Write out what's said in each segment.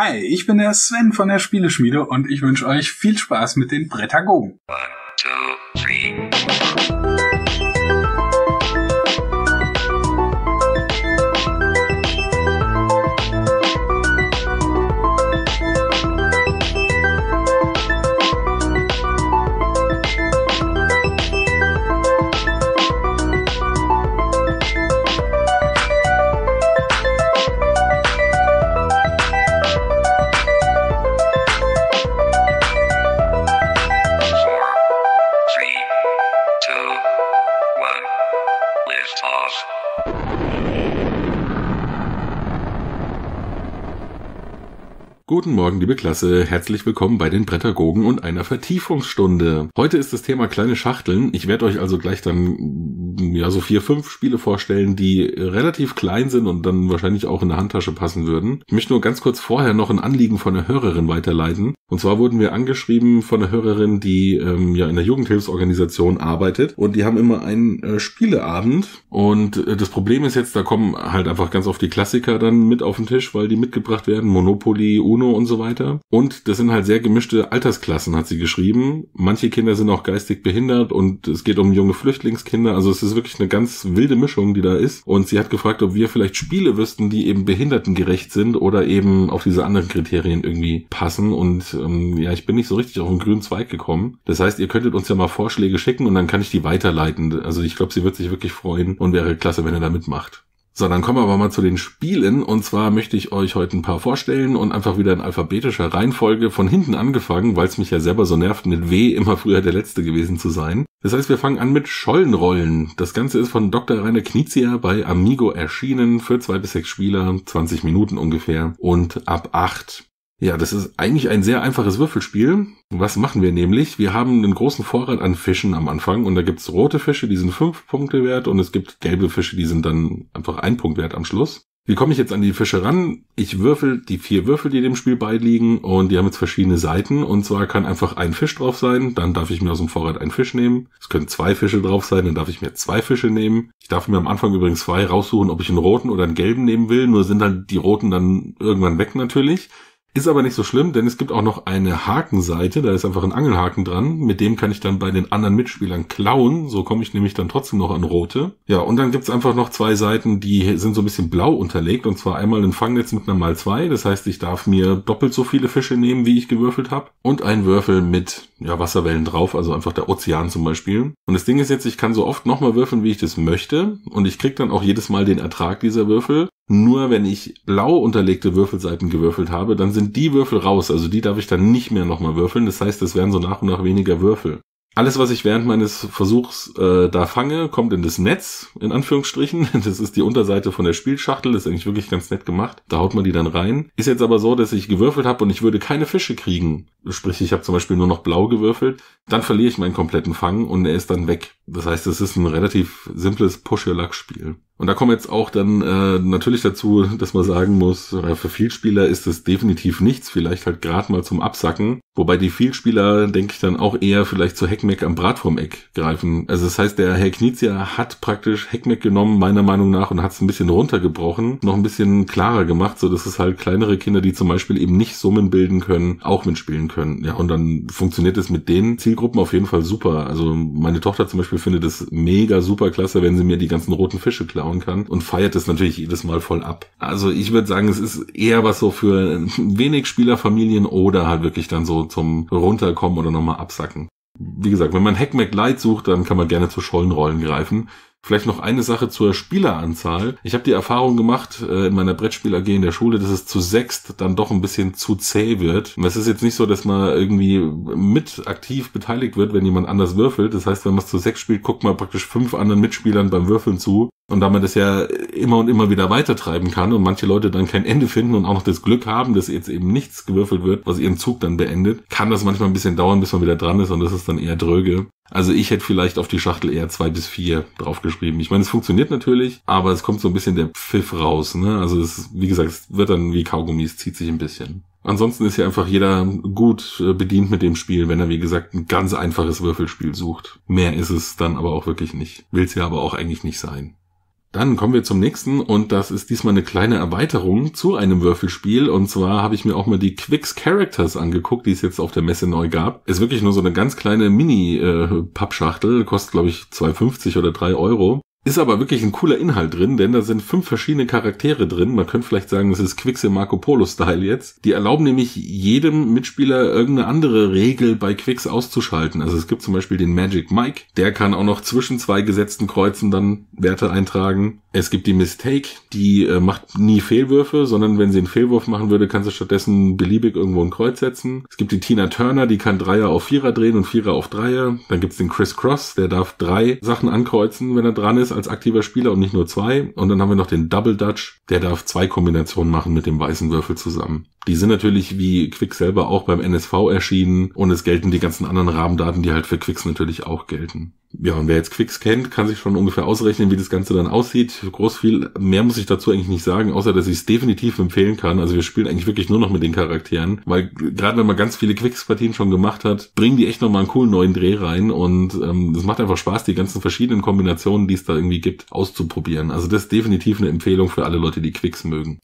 Hi, ich bin der Sven von der Spieleschmiede und ich wünsche euch viel Spaß mit den Brettagogen. One, two, three. Guten Morgen, liebe Klasse. Herzlich willkommen bei den Brettergogen und einer Vertiefungsstunde. Heute ist das Thema kleine Schachteln. Ich werde euch also gleich dann ja, so vier, fünf Spiele vorstellen, die relativ klein sind und dann wahrscheinlich auch in der Handtasche passen würden. Ich möchte nur ganz kurz vorher noch ein Anliegen von einer Hörerin weiterleiten. Und zwar wurden wir angeschrieben von einer Hörerin, die ähm, ja in der Jugendhilfsorganisation arbeitet und die haben immer einen äh, Spieleabend und äh, das Problem ist jetzt, da kommen halt einfach ganz oft die Klassiker dann mit auf den Tisch, weil die mitgebracht werden, Monopoly, Uno und so weiter. Und das sind halt sehr gemischte Altersklassen, hat sie geschrieben. Manche Kinder sind auch geistig behindert und es geht um junge Flüchtlingskinder, also es ist ist wirklich eine ganz wilde Mischung, die da ist. Und sie hat gefragt, ob wir vielleicht Spiele wüssten, die eben behindertengerecht sind oder eben auf diese anderen Kriterien irgendwie passen. Und ähm, ja, ich bin nicht so richtig auf den grünen Zweig gekommen. Das heißt, ihr könntet uns ja mal Vorschläge schicken und dann kann ich die weiterleiten. Also ich glaube, sie wird sich wirklich freuen und wäre klasse, wenn ihr da mitmacht. So, dann kommen wir aber mal zu den Spielen. Und zwar möchte ich euch heute ein paar vorstellen und einfach wieder in alphabetischer Reihenfolge von hinten angefangen, weil es mich ja selber so nervt, mit W immer früher der Letzte gewesen zu sein. Das heißt, wir fangen an mit Schollenrollen. Das Ganze ist von Dr. Rainer Knizia bei Amigo erschienen für zwei bis sechs Spieler, 20 Minuten ungefähr und ab acht. Ja, das ist eigentlich ein sehr einfaches Würfelspiel. Was machen wir nämlich? Wir haben einen großen Vorrat an Fischen am Anfang und da gibt's rote Fische, die sind fünf Punkte wert und es gibt gelbe Fische, die sind dann einfach ein Punkt wert am Schluss. Wie komme ich jetzt an die Fische ran? Ich würfel die vier Würfel, die dem Spiel beiliegen und die haben jetzt verschiedene Seiten und zwar kann einfach ein Fisch drauf sein, dann darf ich mir aus dem Vorrat einen Fisch nehmen. Es können zwei Fische drauf sein, dann darf ich mir zwei Fische nehmen. Ich darf mir am Anfang übrigens zwei raussuchen, ob ich einen roten oder einen gelben nehmen will, nur sind dann die roten dann irgendwann weg natürlich. Ist aber nicht so schlimm, denn es gibt auch noch eine Hakenseite, da ist einfach ein Angelhaken dran, mit dem kann ich dann bei den anderen Mitspielern klauen, so komme ich nämlich dann trotzdem noch an Rote. Ja, und dann gibt's einfach noch zwei Seiten, die sind so ein bisschen blau unterlegt, und zwar einmal ein Fangnetz mit einer mal zwei, das heißt, ich darf mir doppelt so viele Fische nehmen, wie ich gewürfelt habe, und ein Würfel mit ja, Wasserwellen drauf, also einfach der Ozean zum Beispiel. Und das Ding ist jetzt, ich kann so oft nochmal würfeln, wie ich das möchte, und ich krieg dann auch jedes Mal den Ertrag dieser Würfel, nur wenn ich blau unterlegte Würfelseiten gewürfelt habe, dann sind die Würfel raus. Also die darf ich dann nicht mehr nochmal würfeln. Das heißt, es werden so nach und nach weniger Würfel. Alles, was ich während meines Versuchs äh, da fange, kommt in das Netz, in Anführungsstrichen. Das ist die Unterseite von der Spielschachtel. Das ist eigentlich wirklich ganz nett gemacht. Da haut man die dann rein. Ist jetzt aber so, dass ich gewürfelt habe und ich würde keine Fische kriegen. Sprich, ich habe zum Beispiel nur noch blau gewürfelt dann verliere ich meinen kompletten Fang und er ist dann weg. Das heißt, es ist ein relativ simples Push-Your-Luck-Spiel. Und da kommen jetzt auch dann äh, natürlich dazu, dass man sagen muss, äh, für Vielspieler ist es definitiv nichts, vielleicht halt gerade mal zum Absacken. Wobei die Vielspieler, denke ich, dann auch eher vielleicht zu Heckmeck am Bratwurmeck greifen. Also das heißt, der Herr Knizia hat praktisch Heckmeck genommen, meiner Meinung nach, und hat es ein bisschen runtergebrochen, noch ein bisschen klarer gemacht, so dass es halt kleinere Kinder, die zum Beispiel eben nicht Summen bilden können, auch mitspielen können. Ja, und dann funktioniert es mit denen Zielgruppen Gruppen auf jeden Fall super. Also meine Tochter zum Beispiel findet es mega super klasse, wenn sie mir die ganzen roten Fische klauen kann und feiert es natürlich jedes Mal voll ab. Also ich würde sagen, es ist eher was so für wenig Spielerfamilien oder halt wirklich dann so zum Runterkommen oder nochmal absacken. Wie gesagt, wenn man Hackmack Light sucht, dann kann man gerne zu Schollenrollen greifen. Vielleicht noch eine Sache zur Spieleranzahl. Ich habe die Erfahrung gemacht äh, in meiner Brettspiel AG in der Schule, dass es zu sechst dann doch ein bisschen zu zäh wird. Und es ist jetzt nicht so, dass man irgendwie mit aktiv beteiligt wird, wenn jemand anders würfelt. Das heißt, wenn man es zu sechs spielt, guckt man praktisch fünf anderen Mitspielern beim Würfeln zu. Und da man das ja immer und immer wieder weitertreiben kann und manche Leute dann kein Ende finden und auch noch das Glück haben, dass jetzt eben nichts gewürfelt wird, was ihren Zug dann beendet, kann das manchmal ein bisschen dauern, bis man wieder dran ist und das ist dann eher dröge. Also ich hätte vielleicht auf die Schachtel eher zwei bis vier draufgeschrieben. Ich meine, es funktioniert natürlich, aber es kommt so ein bisschen der Pfiff raus. Ne? Also es, wie gesagt, es wird dann wie Kaugummi, es zieht sich ein bisschen. Ansonsten ist ja einfach jeder gut äh, bedient mit dem Spiel, wenn er, wie gesagt, ein ganz einfaches Würfelspiel sucht. Mehr ist es dann aber auch wirklich nicht. Will's ja aber auch eigentlich nicht sein. Dann kommen wir zum nächsten und das ist diesmal eine kleine Erweiterung zu einem Würfelspiel und zwar habe ich mir auch mal die Quicks Characters angeguckt, die es jetzt auf der Messe neu gab. Ist wirklich nur so eine ganz kleine Mini-Pappschachtel, äh, kostet glaube ich 2,50 oder 3 Euro ist aber wirklich ein cooler Inhalt drin, denn da sind fünf verschiedene Charaktere drin. Man könnte vielleicht sagen, das ist Quicks Marco Polo-Style jetzt. Die erlauben nämlich jedem Mitspieler irgendeine andere Regel bei Quicks auszuschalten. Also es gibt zum Beispiel den Magic Mike, der kann auch noch zwischen zwei gesetzten Kreuzen dann Werte eintragen. Es gibt die Mistake, die äh, macht nie Fehlwürfe, sondern wenn sie einen Fehlwurf machen würde, kann sie stattdessen beliebig irgendwo ein Kreuz setzen. Es gibt die Tina Turner, die kann Dreier auf Vierer drehen und Vierer auf Dreier. Dann gibt's den Chris Cross, der darf drei Sachen ankreuzen, wenn er dran ist als aktiver Spieler und nicht nur zwei. Und dann haben wir noch den Double Dutch, der darf zwei Kombinationen machen mit dem weißen Würfel zusammen. Die sind natürlich wie Quick selber auch beim NSV erschienen und es gelten die ganzen anderen Rahmendaten, die halt für Quicks natürlich auch gelten. Ja, und wer jetzt Quicks kennt, kann sich schon ungefähr ausrechnen, wie das Ganze dann aussieht. Groß viel mehr muss ich dazu eigentlich nicht sagen, außer dass ich es definitiv empfehlen kann. Also wir spielen eigentlich wirklich nur noch mit den Charakteren, weil gerade wenn man ganz viele Quicks-Partien schon gemacht hat, bringen die echt nochmal einen coolen neuen Dreh rein und ähm, das macht einfach Spaß, die ganzen verschiedenen Kombinationen, die es da irgendwie gibt, auszuprobieren. Also das ist definitiv eine Empfehlung für alle Leute, die Quicks mögen.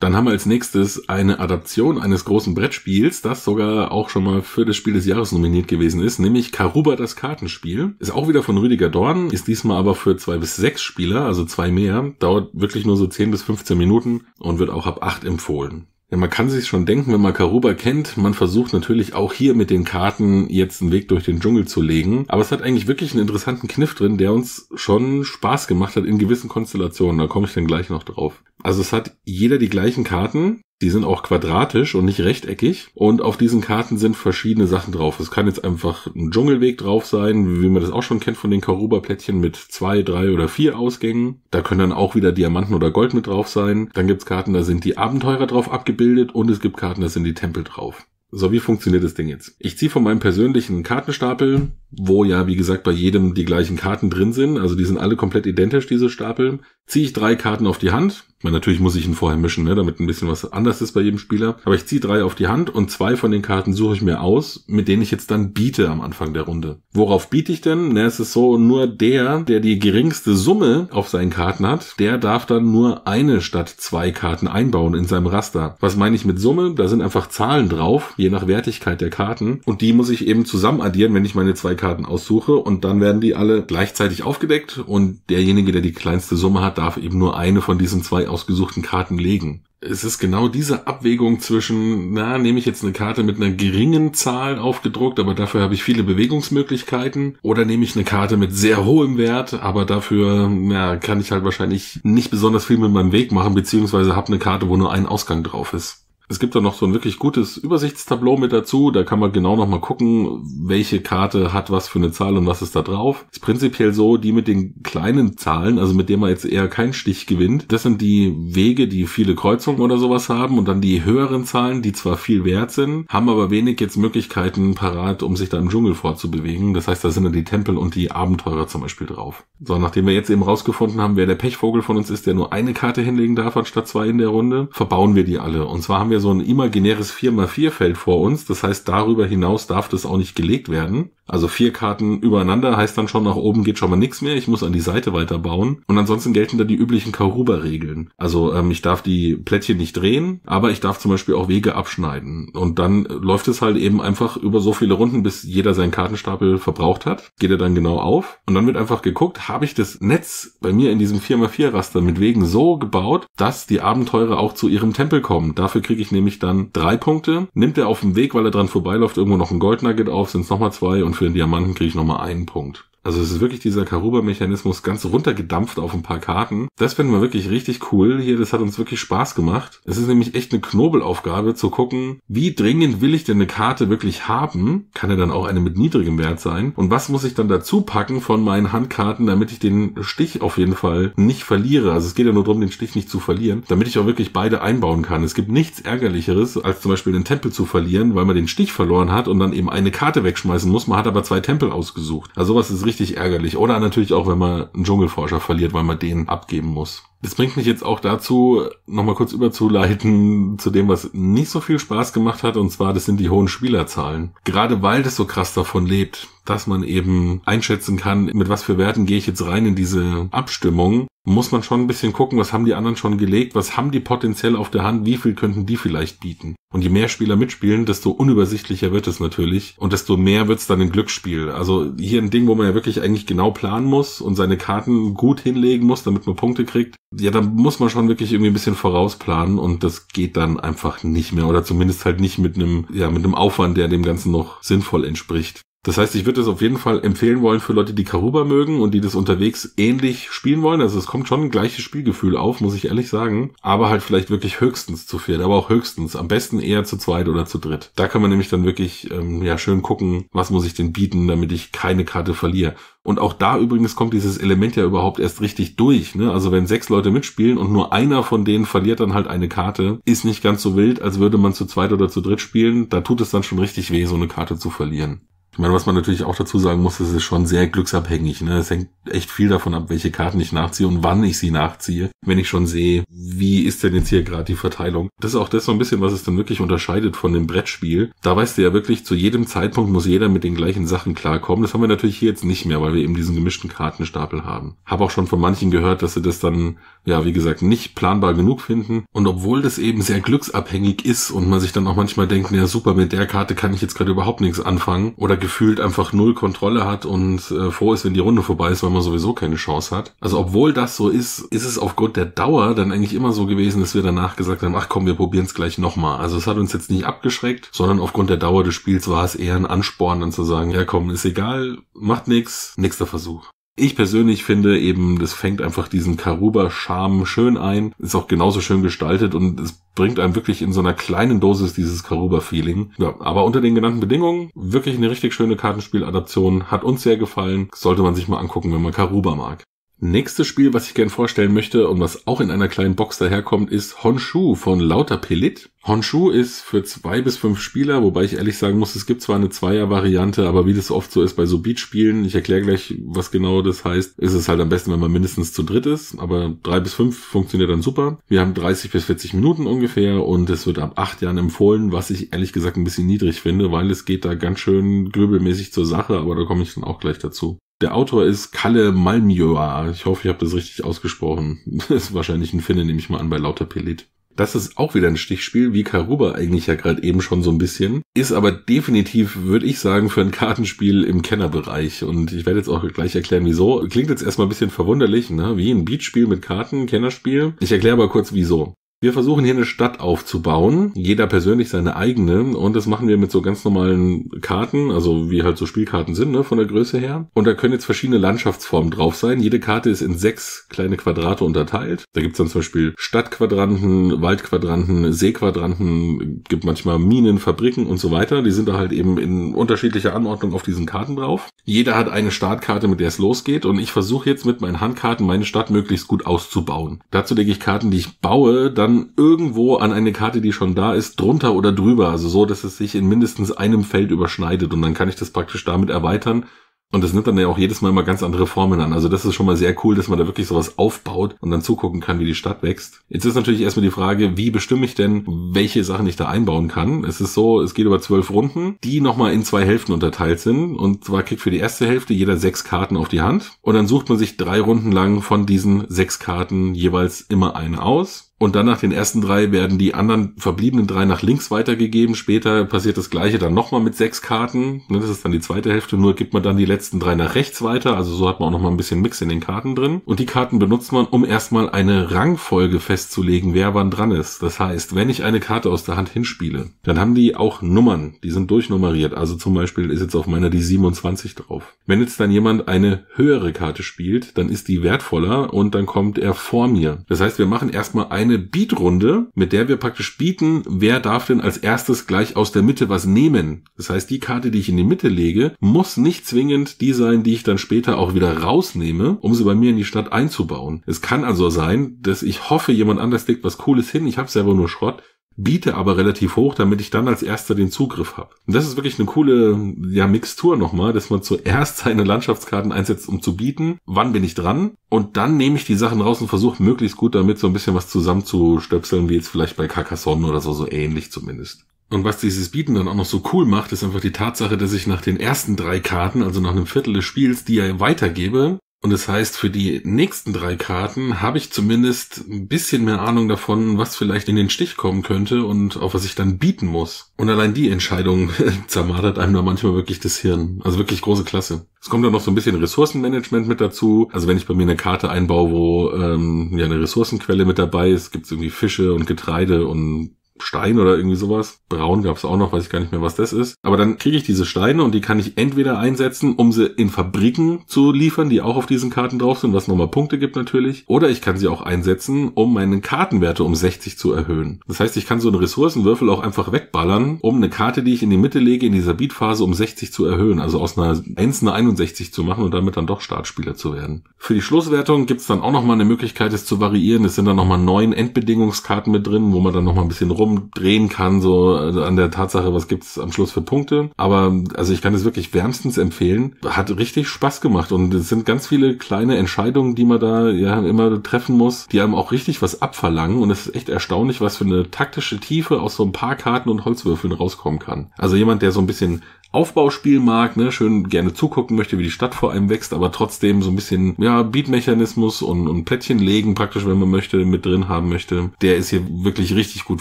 Dann haben wir als nächstes eine Adaption eines großen Brettspiels, das sogar auch schon mal für das Spiel des Jahres nominiert gewesen ist, nämlich Karuba das Kartenspiel. Ist auch wieder von Rüdiger Dorn, ist diesmal aber für zwei bis sechs Spieler, also zwei mehr, dauert wirklich nur so zehn bis 15 Minuten und wird auch ab acht empfohlen. Ja, man kann sich schon denken, wenn man Karuba kennt, man versucht natürlich auch hier mit den Karten jetzt einen Weg durch den Dschungel zu legen. Aber es hat eigentlich wirklich einen interessanten Kniff drin, der uns schon Spaß gemacht hat in gewissen Konstellationen. Da komme ich dann gleich noch drauf. Also es hat jeder die gleichen Karten. Die sind auch quadratisch und nicht rechteckig. Und auf diesen Karten sind verschiedene Sachen drauf. Es kann jetzt einfach ein Dschungelweg drauf sein, wie man das auch schon kennt von den Karuba-Plättchen mit zwei, drei oder vier Ausgängen. Da können dann auch wieder Diamanten oder Gold mit drauf sein. Dann gibt's Karten, da sind die Abenteurer drauf abgebildet und es gibt Karten, da sind die Tempel drauf. So, wie funktioniert das Ding jetzt? Ich ziehe von meinem persönlichen Kartenstapel wo ja, wie gesagt, bei jedem die gleichen Karten drin sind. Also die sind alle komplett identisch, diese Stapel. Ziehe ich drei Karten auf die Hand. Man, natürlich muss ich ihn vorher mischen, ne, damit ein bisschen was anders ist bei jedem Spieler. Aber ich ziehe drei auf die Hand und zwei von den Karten suche ich mir aus, mit denen ich jetzt dann biete am Anfang der Runde. Worauf biete ich denn? Ne, es ist so, nur der, der die geringste Summe auf seinen Karten hat, der darf dann nur eine statt zwei Karten einbauen in seinem Raster. Was meine ich mit Summe? Da sind einfach Zahlen drauf, je nach Wertigkeit der Karten. Und die muss ich eben zusammen addieren, wenn ich meine zwei Karten aussuche und dann werden die alle gleichzeitig aufgedeckt und derjenige, der die kleinste Summe hat, darf eben nur eine von diesen zwei ausgesuchten Karten legen. Es ist genau diese Abwägung zwischen, na, nehme ich jetzt eine Karte mit einer geringen Zahl aufgedruckt, aber dafür habe ich viele Bewegungsmöglichkeiten, oder nehme ich eine Karte mit sehr hohem Wert, aber dafür, na, kann ich halt wahrscheinlich nicht besonders viel mit meinem Weg machen, beziehungsweise habe eine Karte, wo nur ein Ausgang drauf ist. Es gibt da noch so ein wirklich gutes Übersichtstableau mit dazu. Da kann man genau nochmal gucken, welche Karte hat was für eine Zahl und was ist da drauf. Ist prinzipiell so, die mit den kleinen Zahlen, also mit denen man jetzt eher keinen Stich gewinnt, das sind die Wege, die viele Kreuzungen oder sowas haben. Und dann die höheren Zahlen, die zwar viel wert sind, haben aber wenig jetzt Möglichkeiten parat, um sich da im Dschungel vorzubewegen. Das heißt, da sind dann die Tempel und die Abenteurer zum Beispiel drauf. So, nachdem wir jetzt eben rausgefunden haben, wer der Pechvogel von uns ist, der nur eine Karte hinlegen darf anstatt zwei in der Runde, verbauen wir die alle. Und zwar haben wir so ein imaginäres 4x4-Feld vor uns. Das heißt, darüber hinaus darf das auch nicht gelegt werden. Also vier Karten übereinander heißt dann schon, nach oben geht schon mal nichts mehr. Ich muss an die Seite weiterbauen. Und ansonsten gelten da die üblichen Karuba-Regeln. Also ähm, ich darf die Plättchen nicht drehen, aber ich darf zum Beispiel auch Wege abschneiden. Und dann läuft es halt eben einfach über so viele Runden, bis jeder seinen Kartenstapel verbraucht hat. Geht er dann genau auf. Und dann wird einfach geguckt, habe ich das Netz bei mir in diesem 4x4-Raster mit Wegen so gebaut, dass die Abenteurer auch zu ihrem Tempel kommen. Dafür kriege ich sich nämlich dann drei Punkte. Nimmt er auf dem Weg, weil er dran vorbeiläuft, irgendwo noch ein Goldnugget auf, sind es nochmal zwei und für den Diamanten kriege ich nochmal einen Punkt. Also es ist wirklich dieser Karuba-Mechanismus ganz runtergedampft auf ein paar Karten. Das finden wir wirklich richtig cool. Hier, das hat uns wirklich Spaß gemacht. Es ist nämlich echt eine Knobelaufgabe zu gucken, wie dringend will ich denn eine Karte wirklich haben? Kann ja dann auch eine mit niedrigem Wert sein. Und was muss ich dann dazu packen von meinen Handkarten, damit ich den Stich auf jeden Fall nicht verliere? Also es geht ja nur darum, den Stich nicht zu verlieren, damit ich auch wirklich beide einbauen kann. Es gibt nichts ärgerlicheres, als zum Beispiel den Tempel zu verlieren, weil man den Stich verloren hat und dann eben eine Karte wegschmeißen muss. Man hat aber zwei Tempel ausgesucht. Also was ist richtig richtig ärgerlich. Oder natürlich auch, wenn man einen Dschungelforscher verliert, weil man den abgeben muss. Das bringt mich jetzt auch dazu, nochmal kurz überzuleiten zu dem, was nicht so viel Spaß gemacht hat, und zwar das sind die hohen Spielerzahlen. Gerade weil das so krass davon lebt, dass man eben einschätzen kann, mit was für Werten gehe ich jetzt rein in diese Abstimmung, muss man schon ein bisschen gucken, was haben die anderen schon gelegt, was haben die potenziell auf der Hand, wie viel könnten die vielleicht bieten. Und je mehr Spieler mitspielen, desto unübersichtlicher wird es natürlich und desto mehr wird es dann ein Glücksspiel. Also hier ein Ding, wo man ja wirklich eigentlich genau planen muss und seine Karten gut hinlegen muss, damit man Punkte kriegt, ja, da muss man schon wirklich irgendwie ein bisschen vorausplanen und das geht dann einfach nicht mehr oder zumindest halt nicht mit einem, ja, mit einem Aufwand, der dem Ganzen noch sinnvoll entspricht. Das heißt, ich würde es auf jeden Fall empfehlen wollen für Leute, die Karuba mögen und die das unterwegs ähnlich spielen wollen. Also es kommt schon ein gleiches Spielgefühl auf, muss ich ehrlich sagen. Aber halt vielleicht wirklich höchstens zu viert, aber auch höchstens. Am besten eher zu zweit oder zu dritt. Da kann man nämlich dann wirklich ähm, ja schön gucken, was muss ich denn bieten, damit ich keine Karte verliere. Und auch da übrigens kommt dieses Element ja überhaupt erst richtig durch. Ne? Also wenn sechs Leute mitspielen und nur einer von denen verliert dann halt eine Karte, ist nicht ganz so wild, als würde man zu zweit oder zu dritt spielen. Da tut es dann schon richtig weh, so eine Karte zu verlieren meine, was man natürlich auch dazu sagen muss, es ist schon sehr glücksabhängig. Ne? Es hängt echt viel davon ab, welche Karten ich nachziehe und wann ich sie nachziehe. Wenn ich schon sehe, wie ist denn jetzt hier gerade die Verteilung. Das ist auch das so ein bisschen, was es dann wirklich unterscheidet von dem Brettspiel. Da weißt du ja wirklich, zu jedem Zeitpunkt muss jeder mit den gleichen Sachen klarkommen. Das haben wir natürlich hier jetzt nicht mehr, weil wir eben diesen gemischten Kartenstapel haben. Hab auch schon von manchen gehört, dass sie das dann, ja, wie gesagt, nicht planbar genug finden. Und obwohl das eben sehr glücksabhängig ist und man sich dann auch manchmal denkt, ja super, mit der Karte kann ich jetzt gerade überhaupt nichts anfangen oder gefühlt einfach null Kontrolle hat und äh, froh ist, wenn die Runde vorbei ist, weil man sowieso keine Chance hat. Also obwohl das so ist, ist es aufgrund der Dauer dann eigentlich immer so gewesen, dass wir danach gesagt haben, ach komm, wir probieren es gleich nochmal. Also es hat uns jetzt nicht abgeschreckt, sondern aufgrund der Dauer des Spiels war es eher ein Ansporn, dann zu sagen, ja komm, ist egal, macht nix, nächster Versuch. Ich persönlich finde eben, das fängt einfach diesen Karuba-Charme schön ein, ist auch genauso schön gestaltet und es bringt einem wirklich in so einer kleinen Dosis dieses Karuba-Feeling. Ja, aber unter den genannten Bedingungen wirklich eine richtig schöne Kartenspieladaption, hat uns sehr gefallen, sollte man sich mal angucken, wenn man Karuba mag. Nächstes Spiel, was ich gern vorstellen möchte und was auch in einer kleinen Box daherkommt, ist Honshu von Lauter Pelit. Honshu ist für zwei bis fünf Spieler, wobei ich ehrlich sagen muss, es gibt zwar eine Zweier-Variante, aber wie das oft so ist bei so Beat-Spielen, ich erkläre gleich, was genau das heißt, ist es halt am besten, wenn man mindestens zu dritt ist, aber drei bis fünf funktioniert dann super. Wir haben 30 bis 40 Minuten ungefähr und es wird ab acht Jahren empfohlen, was ich ehrlich gesagt ein bisschen niedrig finde, weil es geht da ganz schön grübelmäßig zur Sache, aber da komme ich dann auch gleich dazu. Der Autor ist Kalle Malmjoa. Ich hoffe, ich habe das richtig ausgesprochen. Das ist wahrscheinlich ein Finne, nehme ich mal an, bei Lauter Pelit. Das ist auch wieder ein Stichspiel, wie Karuba eigentlich ja gerade eben schon so ein bisschen. Ist aber definitiv, würde ich sagen, für ein Kartenspiel im Kennerbereich. Und ich werde jetzt auch gleich erklären, wieso. Klingt jetzt erstmal ein bisschen verwunderlich, ne? Wie ein Beatspiel mit Karten, Kennerspiel. Ich erkläre aber kurz, wieso. Wir versuchen hier eine Stadt aufzubauen, jeder persönlich seine eigene und das machen wir mit so ganz normalen Karten, also wie halt so Spielkarten sind, ne, von der Größe her. Und da können jetzt verschiedene Landschaftsformen drauf sein. Jede Karte ist in sechs kleine Quadrate unterteilt. Da gibt's dann zum Beispiel Stadtquadranten, Waldquadranten, Seequadranten, gibt manchmal Minen, Fabriken und so weiter. Die sind da halt eben in unterschiedlicher Anordnung auf diesen Karten drauf. Jeder hat eine Startkarte, mit der es losgeht und ich versuche jetzt mit meinen Handkarten meine Stadt möglichst gut auszubauen. Dazu lege ich Karten, die ich baue, dann dann ähm, irgendwo an eine Karte, die schon da ist, drunter oder drüber. Also so, dass es sich in mindestens einem Feld überschneidet. Und dann kann ich das praktisch damit erweitern. Und das nimmt dann ja auch jedes Mal immer ganz andere Formen an. Also das ist schon mal sehr cool, dass man da wirklich sowas aufbaut und dann zugucken kann, wie die Stadt wächst. Jetzt ist natürlich erstmal die Frage, wie bestimme ich denn, welche Sachen ich da einbauen kann? Es ist so, es geht über zwölf Runden, die nochmal in zwei Hälften unterteilt sind. Und zwar kriegt für die erste Hälfte jeder sechs Karten auf die Hand. Und dann sucht man sich drei Runden lang von diesen sechs Karten jeweils immer eine aus und dann nach den ersten drei werden die anderen verbliebenen drei nach links weitergegeben. Später passiert das gleiche dann nochmal mit sechs Karten. Ne, das ist dann die zweite Hälfte. Nur gibt man dann die letzten drei nach rechts weiter. Also so hat man auch nochmal ein bisschen Mix in den Karten drin. Und die Karten benutzt man, um erstmal eine Rangfolge festzulegen, wer wann dran ist. Das heißt, wenn ich eine Karte aus der Hand hinspiele, dann haben die auch Nummern. Die sind durchnummeriert. Also zum Beispiel ist jetzt auf meiner die 27 drauf. Wenn jetzt dann jemand eine höhere Karte spielt, dann ist die wertvoller und dann kommt er vor mir. Das heißt, wir machen erstmal eine eine Beatrunde, mit der wir praktisch bieten, wer darf denn als erstes gleich aus der Mitte was nehmen. Das heißt, die Karte, die ich in die Mitte lege, muss nicht zwingend die sein, die ich dann später auch wieder rausnehme, um sie bei mir in die Stadt einzubauen. Es kann also sein, dass ich hoffe, jemand anders legt was Cooles hin, ich habe selber nur Schrott biete aber relativ hoch, damit ich dann als erster den Zugriff habe. Und das ist wirklich eine coole ja, Mixtur nochmal, dass man zuerst seine Landschaftskarten einsetzt, um zu bieten, wann bin ich dran und dann nehme ich die Sachen raus und versuche möglichst gut damit so ein bisschen was zusammenzustöpseln, wie jetzt vielleicht bei Carcassonne oder so, so ähnlich zumindest. Und was dieses Bieten dann auch noch so cool macht, ist einfach die Tatsache, dass ich nach den ersten drei Karten, also nach einem Viertel des Spiels, die ja weitergebe, und das heißt, für die nächsten drei Karten habe ich zumindest ein bisschen mehr Ahnung davon, was vielleicht in den Stich kommen könnte und auf was ich dann bieten muss. Und allein die Entscheidung zermartert einem da manchmal wirklich das Hirn. Also wirklich große Klasse. Es kommt dann noch so ein bisschen Ressourcenmanagement mit dazu. Also wenn ich bei mir eine Karte einbaue, wo ähm, ja eine Ressourcenquelle mit dabei ist, gibt es irgendwie Fische und Getreide und Stein oder irgendwie sowas. Braun gab's auch noch, weiß ich gar nicht mehr, was das ist. Aber dann kriege ich diese Steine und die kann ich entweder einsetzen, um sie in Fabriken zu liefern, die auch auf diesen Karten drauf sind, was nochmal Punkte gibt natürlich. Oder ich kann sie auch einsetzen, um meine Kartenwerte um 60 zu erhöhen. Das heißt, ich kann so einen Ressourcenwürfel auch einfach wegballern, um eine Karte, die ich in die Mitte lege, in dieser Beatphase um 60 zu erhöhen. Also aus einer 1 eine 61 zu machen und damit dann doch Startspieler zu werden. Für die Schlusswertung gibt's dann auch nochmal eine Möglichkeit, es zu variieren. Es sind dann nochmal neun Endbedingungskarten mit drin, wo man dann nochmal ein bisschen rum kaum drehen kann, so also an der Tatsache, was gibt's am Schluss für Punkte. Aber also ich kann es wirklich wärmstens empfehlen. Hat richtig Spaß gemacht und es sind ganz viele kleine Entscheidungen, die man da ja immer treffen muss, die einem auch richtig was abverlangen und es ist echt erstaunlich, was für eine taktische Tiefe aus so ein paar Karten und Holzwürfeln rauskommen kann. Also jemand, der so ein bisschen Aufbauspiel mag, ne, schön gerne zugucken möchte, wie die Stadt vor einem wächst, aber trotzdem so ein bisschen, ja, Beatmechanismus und, und Plättchen legen praktisch, wenn man möchte, mit drin haben möchte, der ist hier wirklich richtig gut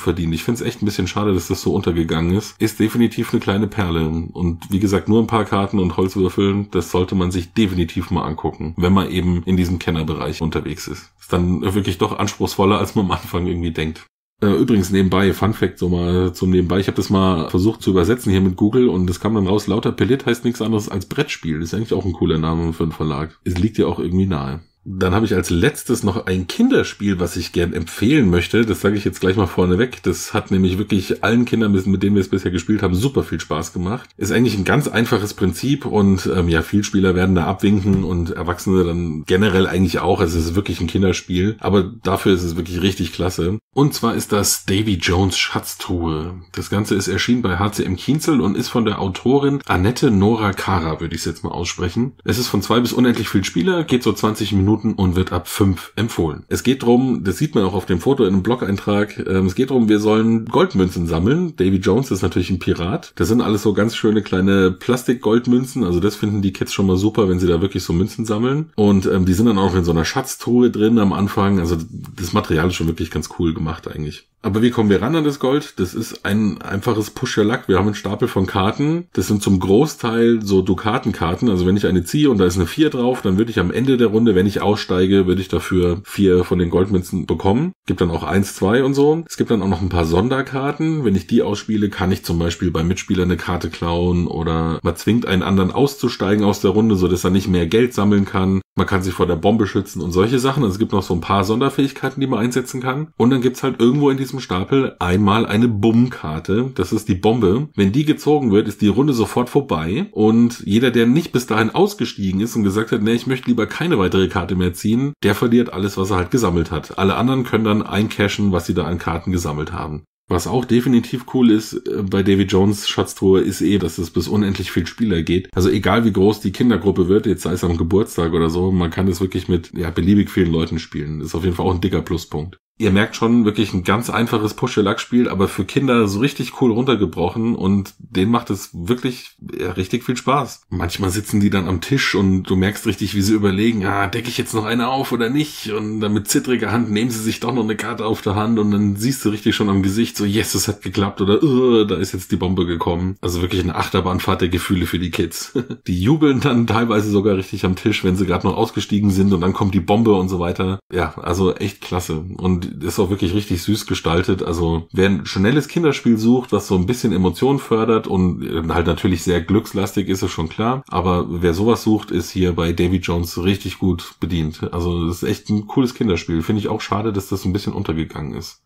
verdient. Ich finde es echt ein bisschen schade, dass das so untergegangen ist. Ist definitiv eine kleine Perle. Und wie gesagt, nur ein paar Karten und Holzwürfeln, das sollte man sich definitiv mal angucken, wenn man eben in diesem Kennerbereich unterwegs ist. Ist dann wirklich doch anspruchsvoller, als man am Anfang irgendwie denkt. Äh, übrigens nebenbei, Fun Fact so mal zum Nebenbei. Ich habe das mal versucht zu übersetzen hier mit Google und es kam dann raus, lauter Pellet heißt nichts anderes als Brettspiel. Ist eigentlich auch ein cooler Name für einen Verlag. Es liegt ja auch irgendwie nahe. Dann habe ich als letztes noch ein Kinderspiel, was ich gern empfehlen möchte. Das sage ich jetzt gleich mal vorneweg. Das hat nämlich wirklich allen Kindern, mit denen wir es bisher gespielt haben, super viel Spaß gemacht. Ist eigentlich ein ganz einfaches Prinzip und ähm, ja, viel Spieler werden da abwinken und Erwachsene dann generell eigentlich auch. Es ist wirklich ein Kinderspiel, aber dafür ist es wirklich richtig klasse. Und zwar ist das Davy Jones Schatztruhe. Das Ganze ist erschienen bei HCM Kienzel und ist von der Autorin Annette Nora Kara, würde ich es jetzt mal aussprechen. Es ist von zwei bis unendlich viel Spieler, geht so 20 Minuten Minuten und wird ab fünf empfohlen. Es geht drum, das sieht man auch auf dem Foto in einem Blog-Eintrag, ähm, es geht drum, wir sollen Goldmünzen sammeln. Davy Jones ist natürlich ein Pirat. Das sind alles so ganz schöne kleine Plastik-Goldmünzen. Also das finden die Kids schon mal super, wenn sie da wirklich so Münzen sammeln. Und ähm, die sind dann auch in so einer Schatztruhe drin am Anfang. Also das Material ist schon wirklich ganz cool gemacht eigentlich. Aber wie kommen wir ran an das Gold? Das ist ein einfaches Pusher-Lack. Wir haben einen Stapel von Karten. Das sind zum Großteil so Dukatenkarten. Also wenn ich eine ziehe und da ist eine 4 drauf, dann würde ich am Ende der Runde, wenn ich aussteige, würde ich dafür vier von den Goldmünzen bekommen. Gibt dann auch eins, zwei und so. Es gibt dann auch noch ein paar Sonderkarten. Wenn ich die ausspiele, kann ich zum Beispiel beim Mitspieler eine Karte klauen oder man zwingt einen anderen auszusteigen aus der Runde, sodass er nicht mehr Geld sammeln kann. Man kann sich vor der Bombe schützen und solche Sachen. es gibt noch so ein paar Sonderfähigkeiten, die man einsetzen kann. Und dann gibt's halt irgendwo in diesem Stapel einmal eine Bummkarte. Das ist die Bombe. Wenn die gezogen wird, ist die Runde sofort vorbei. Und jeder, der nicht bis dahin ausgestiegen ist und gesagt hat, nee, ich möchte lieber keine weitere Karte mehr ziehen, der verliert alles, was er halt gesammelt hat. Alle anderen können dann eincashen, was sie da an Karten gesammelt haben. Was auch definitiv cool ist äh, bei Davy Jones Schatztruhe ist eh, dass es bis unendlich viel Spieler geht. Also egal wie groß die Kindergruppe wird, jetzt sei es am Geburtstag oder so, man kann es wirklich mit ja, beliebig vielen Leuten spielen. Ist auf jeden Fall auch ein dicker Pluspunkt ihr merkt schon, wirklich ein ganz einfaches Push-Your-Luck-Spiel, aber für Kinder so richtig cool runtergebrochen und denen macht es wirklich ja, richtig viel Spaß. Manchmal sitzen die dann am Tisch und du merkst richtig, wie sie überlegen, ah, decke ich jetzt noch eine auf oder nicht? Und dann mit zittriger Hand nehmen sie sich doch noch eine Karte auf der Hand und dann siehst du richtig schon am Gesicht so, yes, es hat geklappt oder uh, da ist jetzt die Bombe gekommen. Also wirklich eine Achterbahnfahrt der Gefühle für die Kids. die jubeln dann teilweise sogar richtig am Tisch, wenn sie gerade noch ausgestiegen sind und dann kommt die Bombe und so weiter. Ja, also echt klasse. Und ist auch wirklich richtig süß gestaltet. Also wer ein schnelles Kinderspiel sucht, was so ein bisschen Emotionen fördert und ähm, halt natürlich sehr glückslastig ist, ist schon klar. Aber wer sowas sucht, ist hier bei Davy Jones richtig gut bedient. Also das ist echt ein cooles Kinderspiel. Finde ich auch schade, dass das ein bisschen untergegangen ist.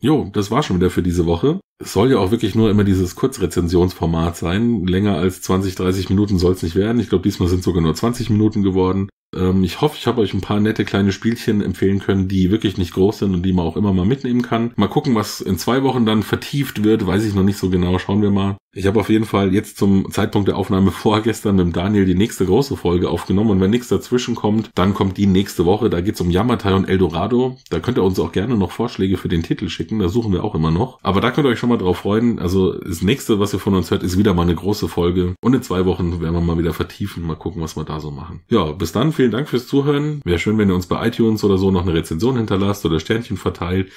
Jo, das war schon wieder für diese Woche. Es soll ja auch wirklich nur immer dieses Kurzrezensionsformat sein. Länger als 20, 30 Minuten soll es nicht werden. Ich glaube, diesmal sind sogar nur 20 Minuten geworden. Ähm, ich hoffe, ich habe euch ein paar nette kleine Spielchen empfehlen können, die wirklich nicht groß sind und die man auch immer mal mitnehmen kann. Mal gucken, was in zwei Wochen dann vertieft wird, weiß ich noch nicht so genau. Schauen wir mal. Ich habe auf jeden Fall jetzt zum Zeitpunkt der Aufnahme vorgestern mit Daniel die nächste große Folge aufgenommen und wenn nichts dazwischen kommt, dann kommt die nächste Woche. Da geht's um Yamatai und Eldorado. Da könnt ihr uns auch gerne noch Vorschläge für den Titel schicken. Da suchen wir auch immer noch. Aber da könnt ihr euch schon mal drauf freuen. Also das nächste, was ihr von uns hört, ist wieder mal eine große Folge. Und in zwei Wochen werden wir mal wieder vertiefen. Mal gucken, was wir da so machen. Ja, bis dann. Viel vielen Dank fürs Zuhören. Wäre schön, wenn ihr uns bei iTunes oder so noch eine Rezension hinterlasst oder Sternchen verteilt.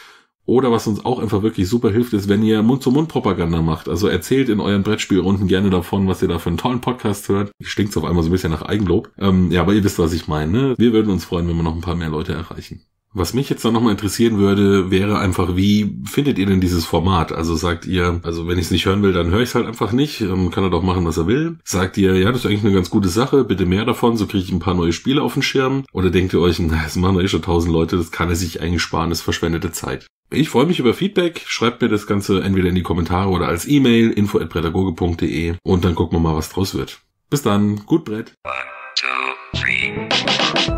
Oder was uns auch einfach wirklich super hilft, ist, wenn ihr Mund-zu-Mund-Propaganda macht. Also erzählt in euren Brettspielrunden gerne davon, was ihr da für einen tollen Podcast hört. Ich Stinkt's auf einmal so ein bisschen nach Eigenlob. Ähm, ja, aber ihr wisst, was ich meine. Ne? Wir würden uns freuen, wenn wir noch ein paar mehr Leute erreichen. Was mich jetzt dann nochmal interessieren würde, wäre einfach, wie findet ihr denn dieses Format? Also sagt ihr, also wenn ich es nicht hören will, dann höre ich es halt einfach nicht. Ähm, kann er doch machen, was er will. Sagt ihr, ja, das ist eigentlich eine ganz gute Sache, bitte mehr davon, so kriege ich ein paar neue Spiele auf den Schirm. Oder denkt ihr euch, na, das machen eh schon tausend Leute, das kann er sich eigentlich sparen, das ist verschwendete Zeit. Ich freue mich über Feedback. Schreibt mir das Ganze entweder in die Kommentare oder als E-Mail info@pädagoge.de und dann gucken wir mal, was draus wird. Bis dann, gut Brett. One, two,